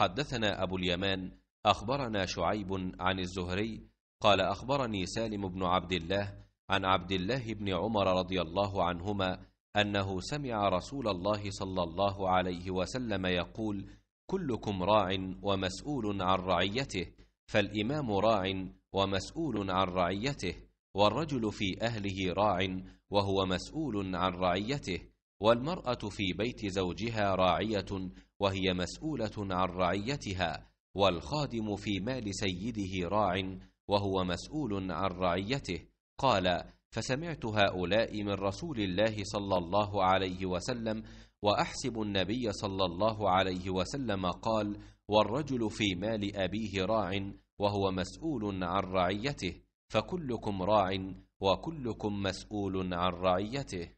حدثنا أبو اليمان أخبرنا شعيب عن الزهري قال أخبرني سالم بن عبد الله عن عبد الله بن عمر رضي الله عنهما أنه سمع رسول الله صلى الله عليه وسلم يقول كلكم راع ومسؤول عن رعيته فالإمام راع ومسؤول عن رعيته والرجل في أهله راع وهو مسؤول عن رعيته والمرأة في بيت زوجها راعية وهي مسؤولة عن رعيتها والخادم في مال سيده راع وهو مسؤول عن رعيته قال فسمعت هؤلاء من رسول الله صلى الله عليه وسلم واحسب النبي صلى الله عليه وسلم قال والرجل في مال ابيه راع وهو مسؤول عن رعيته فكلكم راع وكلكم مسؤول عن رعيته